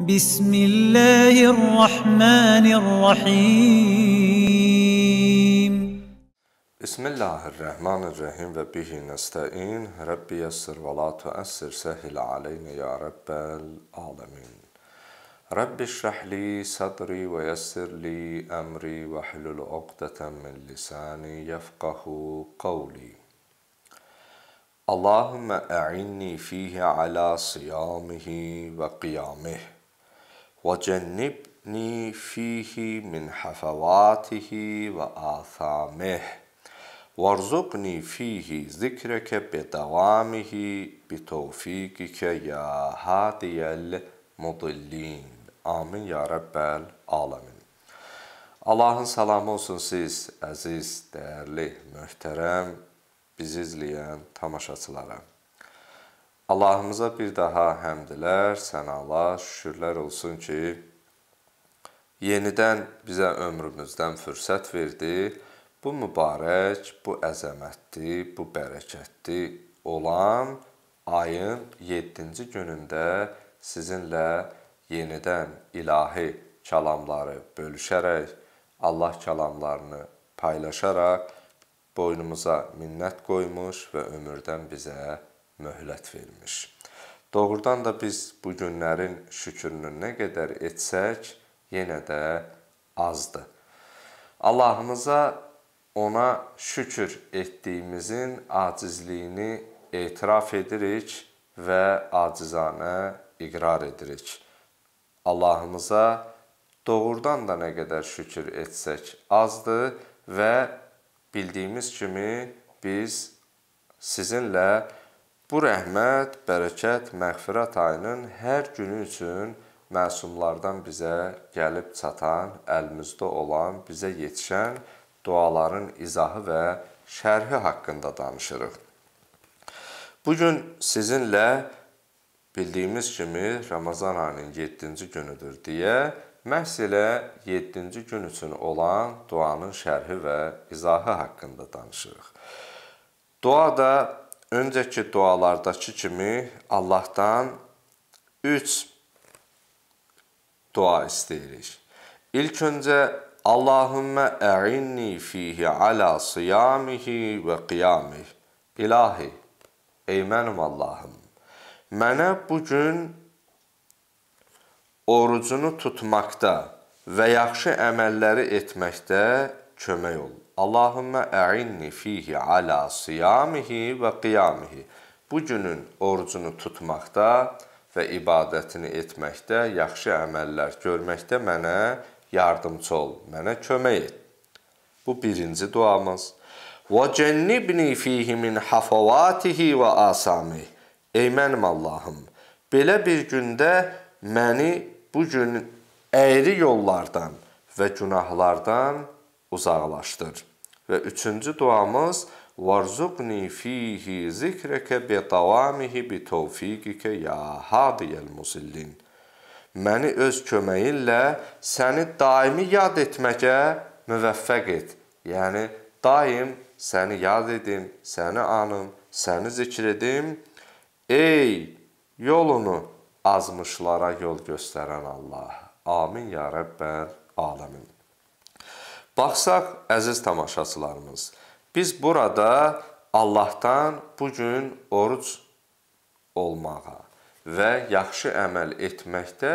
بسم الله الرحمن الرحيم بسم الله الرحمن الرحيم وبه نستعين ربي يسر ولا تؤسر سهل علينا يا رب العالمين رب اشرح لي صدري ويسر لي أمري واحلل عقدة من لساني يفقه قولي اللهم أعني فيه على صيامه وقيامه وجنبني فيه من حفواته وآثامه وارزقني فيه ذكرك بدوامه بتوفيقك يا هادي المضلين Amin ya Rəbbəl aləmin. Allahın salamı olsun siz, əziz, dəyərli, möhtərəm, bizi izləyən tamaşaçılara. Allahımıza bir daha həmdlər, sənalar, şükürlər olsun ki, yenidən bizə ömrümüzdən fürsət verdi. Bu mübarək, bu əzəmətli, bu bərəkətli olan ayın 7-ci günündə sizinlə yenidən ilahi kəlamları bölüşərək, Allah kəlamlarını paylaşaraq boynumuza minnət qoymuş və ömürdən bizə möhlət vermiş. Doğrudan da biz bu günlərin şükrünü nə qədər etsək, yenə də azdır. Allahımıza ona şükür etdiyimizin acizliyini etiraf edirik və acizanə iqrar edirik. Allahımıza doğrudan da nə qədər şükür etsək azdır və bildiyimiz kimi biz sizinlə Bu rəhmət, bərəkət, məğfirət ayının hər günü üçün məsumlardan bizə gəlib çatan, əlimizdə olan, bizə yetişən duaların izahı və şərhi haqqında danışırıq. Bu gün sizinlə bildiyimiz kimi Ramazan ayının 7-ci günüdür deyə məhz elə 7-ci gün üçün olan duanın şərhi və izahı haqqında danışırıq. Dua da öncəki dualardakı kimi Allahdan 3 dua istəyirik. İlk öncə Allahümmə əinni fihi alə siyamihi və qiyamih. İlahi, ey mənim Allahım, mənə bu gün orucunu tutmaqda və yaxşı əməlləri etməkdə kömək ol. Allahümmə əinni fihi alə siyamihi və qiyamihi. Bu günün orucunu tutmaqda və ibadətini etməkdə, yaxşı əməllər görməkdə mənə yardımcı ol, mənə kömək et. Bu birinci duamız. Və cənnibni fihi min hafavatihi və asami. Ey mənim Allahım, belə bir gündə məni bu gün əyri yollardan və günahlardan uzaqlaşdır. Və üçüncü duamız Varzuqni fihi zikrəkə bi davamihi bi tevfiqikə ya hadiyel musillin. Məni öz köməyinlə səni daimi yad etməyə müvəffəq et. Yəni daim səni yad edim, səni anım, səni zikr edim. Ey yolunu azmışlara yol göstərən Allah. Amin ya Rəbbən aləmin. Baxsaq, əziz tamaşaçılarımız, biz burada Allahdan bu gün oruc olmağa və yaxşı əməl etməkdə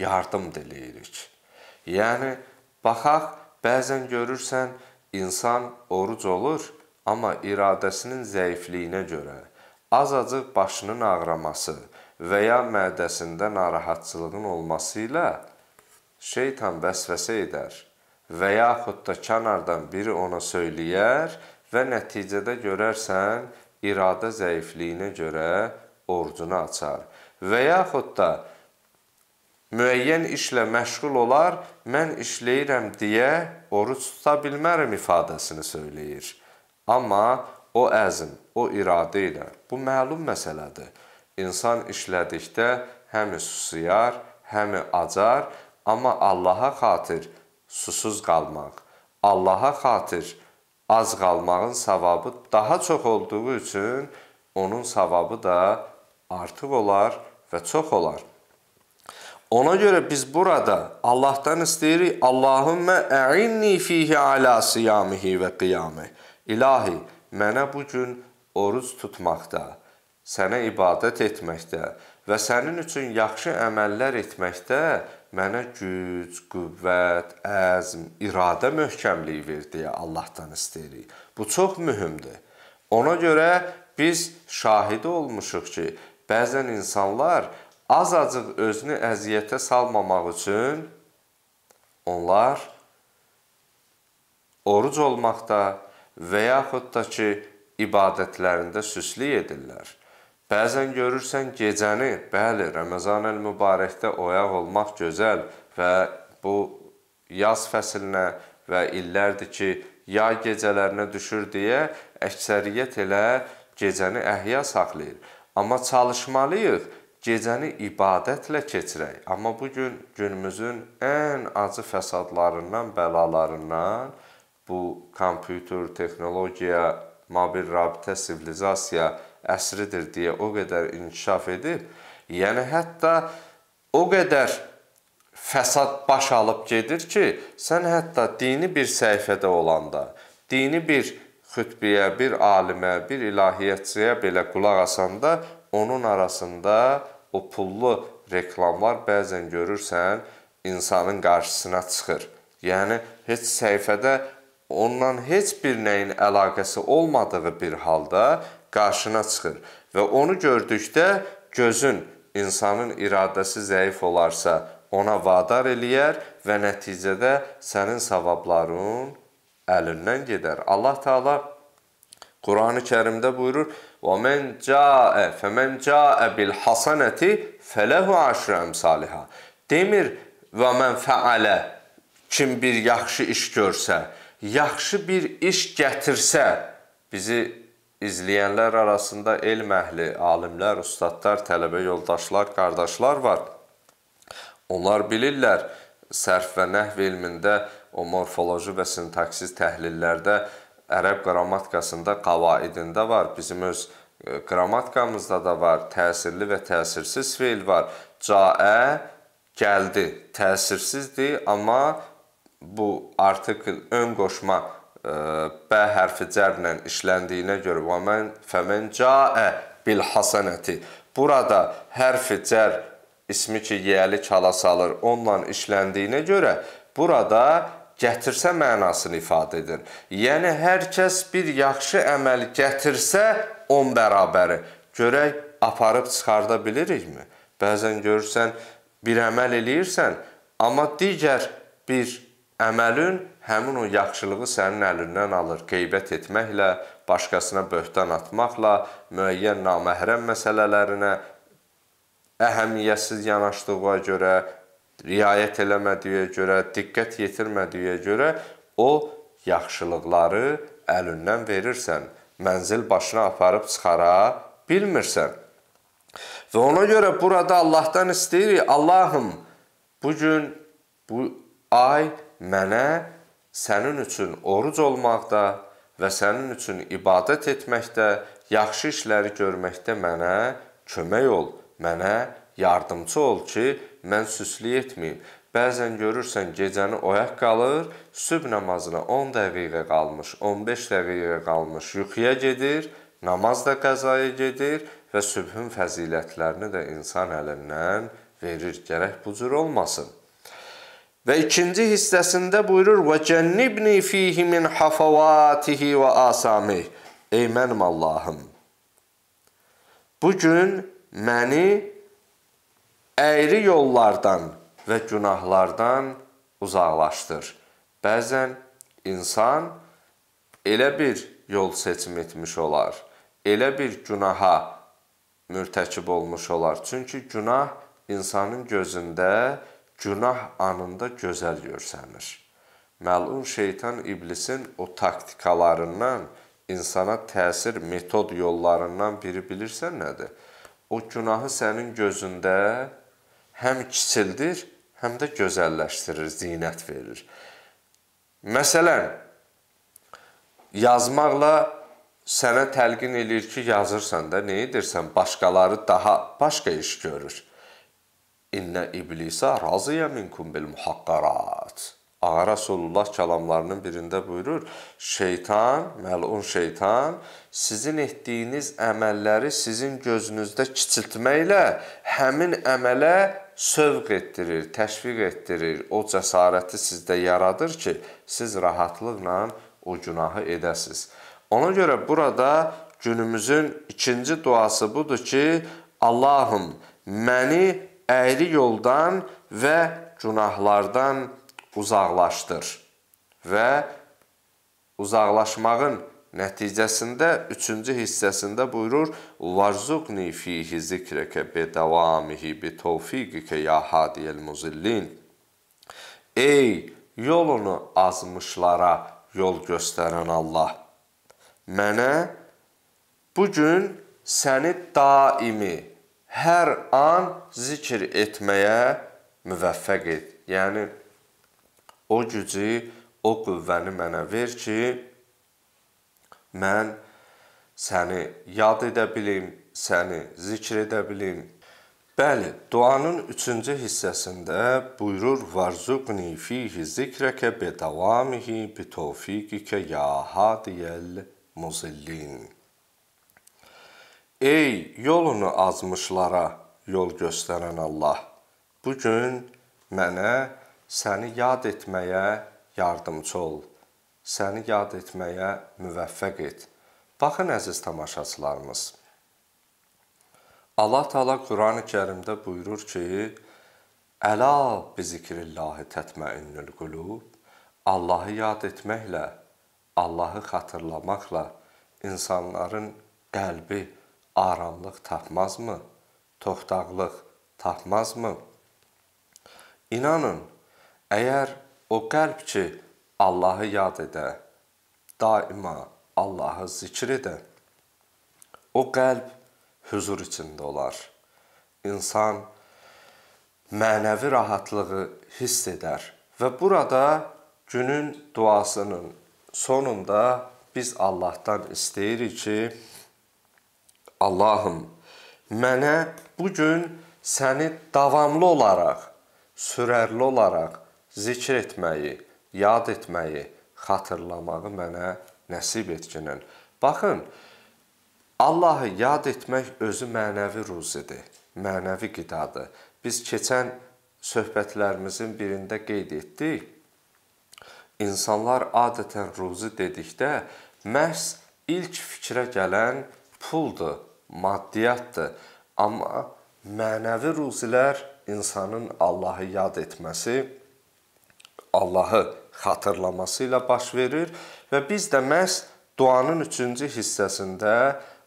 yardım diləyirik. Yəni baxaq, bəzən görürsən insan oruc olur, amma iradəsinin zəifliyinə görə azacıq başının ağrıması və ya mədəsində narahatçılığın olması ilə şeytan vəsvəsə edər və yaxud da kənardan biri ona söyləyər və nəticədə görərsən iradə zəifliyinə görə orucunu açar. Və yaxud da müəyyən işlə məşğul olar, mən işləyirəm deyə oruc tuta bilmərəm ifadəsini söyləyir. Amma o əzm, o iradə ilə, bu məlum məsələdir. İnsan işlədikdə həmi susuyar, həmi acar, amma Allaha xatir, susuz qalmaq, Allaha xatir az qalmağın savabı daha çox olduğu üçün onun savabı da artıq olar və çox olar. Ona görə biz burada Allahdan istəyirik, Allahümmə ə'inni fihi alə siyamihi və qiyami. İlahi, mənə bu gün oruc tutmaqda, sənə ibadət etməkdə, və sənin üçün yaxşı əməllər etməkdə mənə güc, qüvvət, əzm, iradə möhkəmliyi ver deyə Allahdan istəyirik. Bu çox mühümdür. Ona görə biz şahidi olmuşuq ki, bəzən insanlar azacıq özünü əziyyətə salmamaq üçün onlar oruc olmaqda və yaxud da ki, ibadətlərində süstlük edirlər. Bəzən görürsən gecəni, bəli, Ramazan el-Mübarəkdə oyaq olmaq gözəl və bu yaz fəslinə və illərdir ki, yay gecələrinə düşür deyə əksəriyyət elə gecəni əhya saxlayır. Amma çalışmalıyıq gecəni ibadətlə keçirək. Amma bu gün günümüzün ən acı fəsadlarından, bəlalarından bu kompüter, texnologiya, mobil rabitə, sivilizasiya əsridir deyə o qədər inkişaf edib, yəni hətta o qədər fəsad baş alıb gedir ki, sən hətta dini bir səhifədə olanda, dini bir xütbiyə, bir alimə, bir ilahiyyatçıya belə qulaq asanda onun arasında o pullu reklamlar bəzən görürsən insanın qarşısına çıxır. Yəni heç səhifədə onunla heç bir nəyin əlaqəsi olmadığı bir halda qarşına çıxır və onu gördükdə gözün insanın iradəsi zəif olarsa, ona vadar eləyər və nəticədə sənin savabların əlindən gedər. Allah Taala Qurani Kərimdə buyurur: "Və men caa, fəmen caa bil hasanati fələhu əşru əmsalha." Demir və men fəalə kim bir yaxşı iş görsə, yaxşı bir iş gətirsə, bizi izləyənlər arasında elm əhli, alimlər, ustadlar, tələbə yoldaşlar, qardaşlar var. Onlar bilirlər, sərf və nəhv elmində o morfoloji və sintaksis təhlillərdə ərəb qrammatikasında qavaidində var. Bizim öz e, qrammatikamızda da var. Təsirli və təsirsiz fiil var. Caə gəldi. Təsirsizdir, amma bu artıq ön qoşma bə hərfi cərlə işləndiyinə görə və mən fəmən caə bil hasanəti. Burada hərfi cər ismi ki, yəli kala salır, onunla işləndiyinə görə burada gətirsə mənasını ifadə edir. Yəni hər kəs bir yaxşı əməl gətirsə 10 bərabəri. Görək aparıb çıxarda bilirikmi? Bəzən görürsən bir əməl eləyirsən, amma digər bir əməlin həmin o yaxşılığı sənin əlindən alır. Qeybət etməklə, başqasına böhtan atmaqla, müəyyən naməhrəm məsələlərinə əhəmiyyətsiz yanaşdığına görə, riayət eləmədiyə görə, diqqət yetirmədiyə görə o yaxşılıqları əlindən verirsən, mənzil başına aparıb çıxara bilmirsən. Və ona görə burada Allahdan istəyirik, Allahım, bu gün, bu ay mənə sənin üçün oruc olmaqda və sənin üçün ibadət etməkdə, yaxşı işləri görməkdə mənə kömək ol, mənə yardımçı ol ki, mən süslü etməyim. Bəzən görürsən gecəni oyaq qalır, sübh namazına 10 dəqiqə qalmış, 15 dəqiqə qalmış yuxuya gedir, namaz da qəzaya gedir və sübhün fəzilətlərini də insan əlindən verir. Gərək bu cür olmasın. Və ikinci hissəsində buyurur: "Və cənnibni fihi min hafawatihi və asami." Ey mənim Allahım, bu gün məni əyri yollardan və günahlardan uzaqlaşdır. Bəzən insan elə bir yol seçim etmiş olar, elə bir günaha mürtəkib olmuş olar. Çünki günah insanın gözündə günah anında gözəl görsənir. Məlun şeytan iblisin o taktikalarından, insana təsir metod yollarından biri bilirsən nədir? O günahı sənin gözündə həm kiçildir, həm də gözəlləşdirir, zinət verir. Məsələn, yazmaqla sənə təlqin eləyir ki, yazırsan da, nə edirsən, başqaları daha başqa iş görür. İnnə iblisə razıya minkum bil muhaqqarat. Ağa Rasulullah kəlamlarının birində buyurur, şeytan, məlun şeytan sizin etdiyiniz əməlləri sizin gözünüzdə kiçiltməklə həmin əmələ sövq etdirir, təşviq etdirir. O cəsarəti sizdə yaradır ki, siz rahatlıqla o günahı edəsiz. Ona görə burada günümüzün ikinci duası budur ki, Allahım, məni əyri yoldan və günahlardan uzaqlaşdır və uzaqlaşmağın nəticəsində 3-cü hissəsində buyurur: "Varzuqni fihi zikrəkə bi davamihi bi tawfiqikə ya hadiyel muzillin." Ey yolunu azmışlara yol göstərən Allah, mənə bu gün səni daimi hər an zikr etməyə müvəffəq et. Yəni o gücü, o qüvvəni mənə ver ki, mən səni yad edə bilim, səni zikr edə bilim. Bəli, duanın 3-cü hissəsində buyurur: "Varzuqni fihi zikrəkə bi davamihi bi tawfiqikə ya hadiyel muzillin." Ey yolunu azmışlara yol göstərən Allah, bu gün mənə səni yad etməyə yardımçı ol. Səni yad etməyə müvəffəq et. Baxın əziz tamaşaçılarımız. Allah Taala Qurani-Kərimdə buyurur ki: "Əla bizikrillahi tətməinnül qulub." Allahı yad etməklə, Allahı xatırlamaqla insanların qəlbi arallıq tapmazmı? Toxtaqlıq tapmazmı? İnanın, əgər o qəlb ki, Allahı yad edə, daima Allahı zikr edə, o qəlb huzur içində olar. İnsan mənəvi rahatlığı hiss edər və burada günün duasının sonunda biz Allahdan istəyirik ki, Allahım, mənə bu gün səni davamlı olaraq, sürərli olaraq zikr etməyi, yad etməyi, xatırlamağı mənə nəsib etginin. Baxın, Allahı yad etmək özü mənəvi ruzidir, mənəvi qidadır. Biz keçən söhbətlərimizin birində qeyd etdik. İnsanlar adətən ruzi dedikdə məhz ilk fikrə gələn puldur, maddiyatdır. Amma mənəvi ruzilər insanın Allahı yad etməsi, Allahı xatırlaması ilə baş verir və biz də məhz duanın 3-cü hissəsində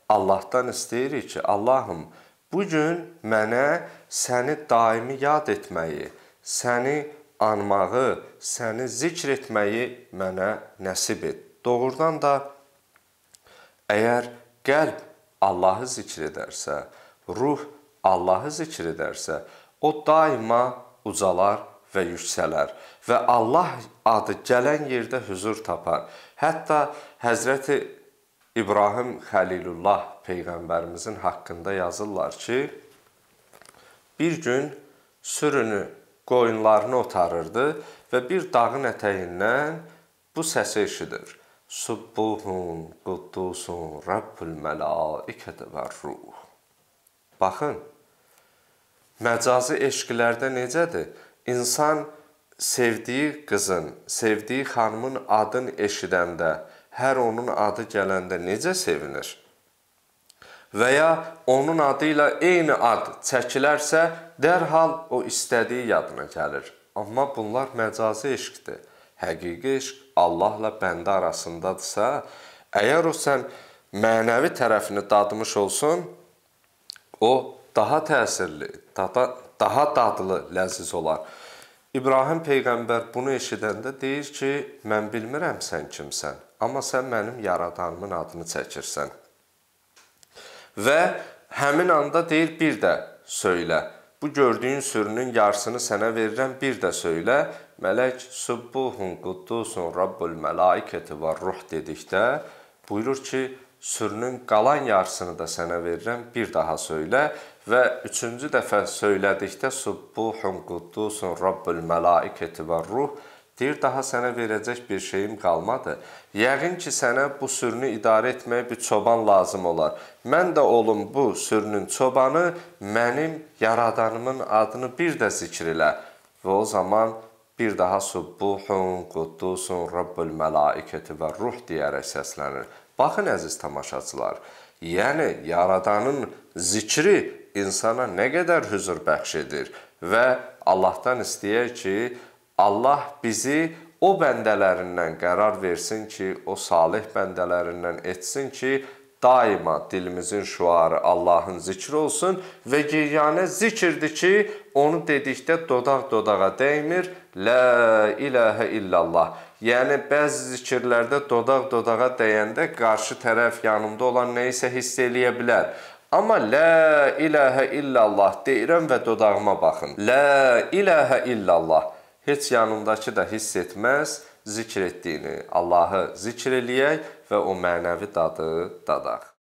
Allahdan istəyirik ki, Allahım, bu gün mənə səni daimi yad etməyi, səni anmağı, səni zikr etməyi mənə nəsib et. Doğrudan da əgər qəlb Allahı zikr edərsə, ruh Allahı zikr edərsə, o daima ucalar və yüksələr və Allah adı gələn yerdə huzur tapar. Hətta Həzrəti İbrahim Xəlilullah peyğəmbərimizin haqqında yazırlar ki, bir gün sürünü, qoyunlarını otarırdı və bir dağın ətəyindən bu səsi eşidir. Subbuhun, quddusun, Rabbul mələikətə və ruh. Baxın, məcazi eşqlərdə necədir? İnsan sevdiyi qızın, sevdiyi xanımın adını eşidəndə, hər onun adı gələndə necə sevinir? Və ya onun adı ilə eyni ad çəkilərsə, dərhal o istədiyi yadına gəlir. Amma bunlar məcazi eşqdir. Həqiqi eşq Allahla bəndə arasındadırsa, əgər o sən mənəvi tərəfini dadmış olsun, o daha təsirli, daha, daha dadlı, ləziz olar. İbrahim peyğəmbər bunu eşidəndə deyir ki, mən bilmirəm sən kimsən, amma sən mənim yaradanımın adını çəkirsən. Və həmin anda deyir bir də söylə. Bu gördüyün sürünün yarısını sənə verirəm, bir də söylə mələk Subbuhun Quddusun Rabbul Mələikəti və Ruh dedikdə buyurur ki, sürünün qalan yarısını da sənə verirəm, bir daha söylə və üçüncü dəfə söylədikdə Subbuhun Quddusun Rabbul Mələikəti və Ruh deyir, daha sənə verəcək bir şeyim qalmadı. Yəqin ki, sənə bu sürünü idarə etməyə bir çoban lazım olar. Mən də olum bu sürünün çobanı, mənim yaradanımın adını bir də zikr elə və o zaman bir daha Subbuhun, Quddusun, Rabbul Mələikəti və Ruh deyərək səslənir. Baxın əziz tamaşaçılar, yəni yaradanın zikri insana nə qədər huzur bəxş edir və Allahdan istəyək ki, Allah bizi o bəndələrindən qərar versin ki, o salih bəndələrindən etsin ki, daima dilimizin şuarı Allahın zikri olsun və yeganə zikirdir ki, onu dedikdə dodaq dodağa dəymir. La ilahə illallah. Yəni bəzi zikirlərdə dodaq dodağa dəyəndə qarşı tərəf yanımda olan nə isə hiss eləyə bilər. Amma la ilahə illallah deyirəm və dodağıma baxın. La ilahə illallah. Heç yanımdakı da hiss etməz zikr etdiyini. Allahı zikr eləyək və o mənəvi dadı dadaq.